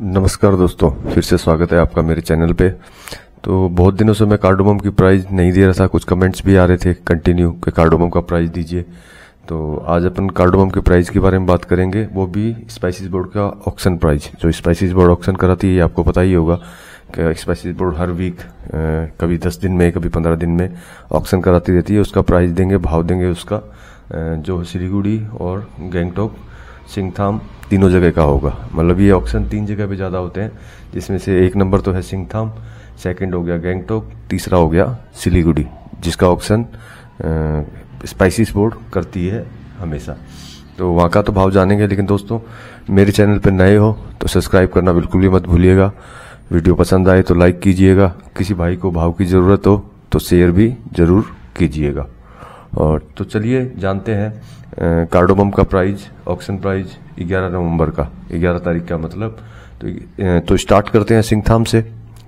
नमस्कार दोस्तों फिर से स्वागत है आपका मेरे चैनल पे तो बहुत दिनों से मैं कार्डोमम की प्राइस नहीं दे रहा था कुछ कमेंट्स भी आ रहे थे कंटिन्यू कि कार्डोमम का प्राइस दीजिए तो आज अपन कार्डोमम के प्राइस के बारे में बात करेंगे वो भी स्पाइसिस बोर्ड का ऑक्शन प्राइस जो स्पाइसिस बोर्ड ऑक्शन कराती है आपको पता ही होगा कि स्पाइसिस बोर्ड हर वीक कभी दस दिन में कभी पंद्रह दिन में ऑक्शन कराती रहती है उसका प्राइस देंगे भाव देंगे उसका जो सिलीगुड़ी और गैंगटोक सिंगथाम तीनों जगह का होगा मतलब ये ऑप्शन तीन जगह पे ज़्यादा होते हैं जिसमें से एक नंबर तो है सिंगथाम सेकंड हो गया गैंगटोक तीसरा हो गया सिलीगुड़ी जिसका ऑप्शन स्पाइसिस बोर्ड करती है हमेशा तो वहाँ का तो भाव जानेंगे लेकिन दोस्तों मेरे चैनल पर नए हो तो सब्सक्राइब करना बिल्कुल भी मत भूलिएगा वीडियो पसंद आए तो लाइक कीजिएगा किसी भाई को भाव की ज़रूरत हो तो शेयर भी ज़रूर कीजिएगा और तो चलिए जानते हैं कार्डोबम का प्राइज ऑक्शन प्राइज 11 नवंबर का 11 तारीख का मतलब तो तो स्टार्ट करते हैं सिंगथाम से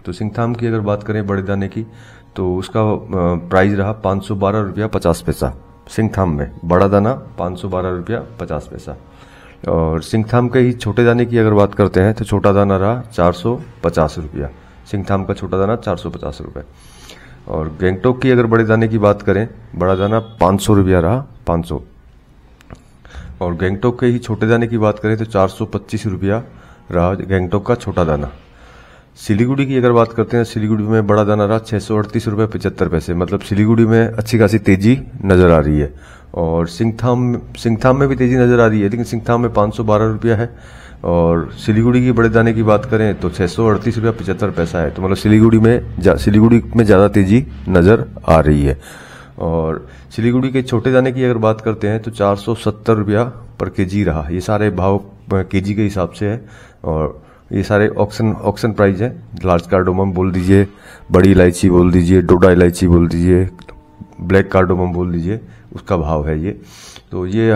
तो सिंगथाम की अगर बात करें बड़े दाने की तो उसका प्राइस रहा पाँच सौ बारह रुपया पचास पैसा सिंगथाम में बड़ा दाना पाँच सौ बारह रुपया पचास पैसा और सिंगथाम के ही छोटे दाने की अगर बात करते हैं तो छोटा दाना रहा चार सौ पचास रुपया सिंगथाम का छोटा दाना चार सौ पचास रुपये और गैंगटॉक की अगर बड़े दाने की बात करें बड़ा दाना पाँच सौ रुपया रहा पाँच सौ और गैंगटॉक के ही छोटे दाने की बात करें तो चार सौ पच्चीस रुपया रहा गैंगटॉक का छोटा दाना सिलीगुड़ी की अगर बात करते हैं सिलीगुड़ी में बड़ा दाना रहा छः सौ अड़तीस रुपये पचहत्तर पैसे मतलब सिलीगुड़ी में अच्छी खासी तेज़ी नज़र आ रही है और सिंगथाम सिंगथाम में भी तेज़ी नज़र आ रही है लेकिन सिंगथाम में पाँच सौ बारह रुपया है और सिलीगुड़ी की बड़े दाने की बात करें तो छह सौ अड़तीस रुपया पचहत्तर पैसा है तो मतलब सिलीगुड़ी में सिलीगुड़ी में ज़्यादा तेज़ी नज़र आ रही है और सिलीगुड़ी के छोटे दाने की अगर बात करते हैं तो चार सौ सत्तर रुपया पर के जी रहा ये सारे भाव के जी के हिसाब से है और ये सारे ऑक्शन ऑक्शन प्राइस है लार्ज कार्डोमम बोल दीजिए बड़ी इलायची बोल दीजिए डोडा इलायची बोल दीजिए ब्लैक कार्डोमम बोल दीजिए उसका भाव है ये तो ये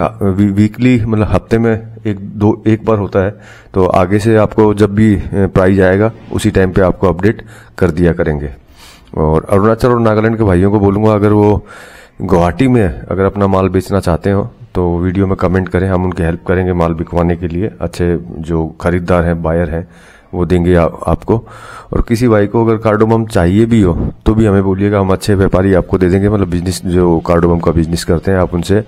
वीकली मतलब हफ्ते में एक दो एक बार होता है तो आगे से आपको जब भी प्राइज आएगा उसी टाइम पे आपको अपडेट कर दिया करेंगे और अरुणाचल और नागालैंड के भाइयों को बोलूँगा अगर वो गुवाहाटी में अगर अपना माल बेचना चाहते हो तो वीडियो में कमेंट करें हम उनकी हेल्प करेंगे माल बिकवाने के लिए अच्छे जो खरीदार हैं बायर हैं वो देंगे आ, आपको और किसी भाई को अगर कार्डोमम चाहिए भी हो तो भी हमें बोलिएगा हम अच्छे व्यापारी आपको दे देंगे मतलब बिजनेस जो कार्डोमम का बिजनेस करते हैं आप उनसे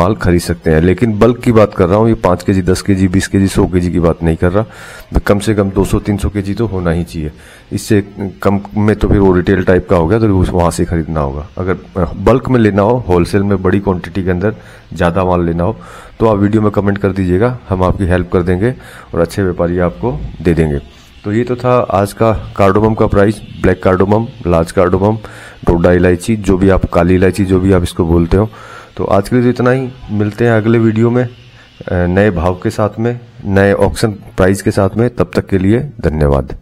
माल खरीद सकते हैं लेकिन बल्क की बात कर रहा हूँ ये पांच के जी दस के जी बीस के जी सौ के जी की बात नहीं कर रहा तो कम से कम दो सौ तीन सौ के जी तो होना ही चाहिए इससे कम में तो फिर वो रिटेल टाइप का हो गया तो वहां से खरीदना होगा अगर बल्क में लेना हो होलसेल में बड़ी क्वांटिटी के अंदर ज़्यादा माल लेना हो तो आप वीडियो में कमेंट कर दीजिएगा हम आपकी हेल्प कर देंगे और अच्छे व्यापारी आपको दे देंगे तो ये तो था आज का कार्डोमम का price black cardamom large cardamom डोडा इलायची जो भी आप काली इलायची जो भी आप इसको बोलते हो तो आज के लिए तो इतना ही मिलते हैं अगले वीडियो में नए भाव के साथ में नए ऑक्शन प्राइस के साथ में तब तक के लिए धन्यवाद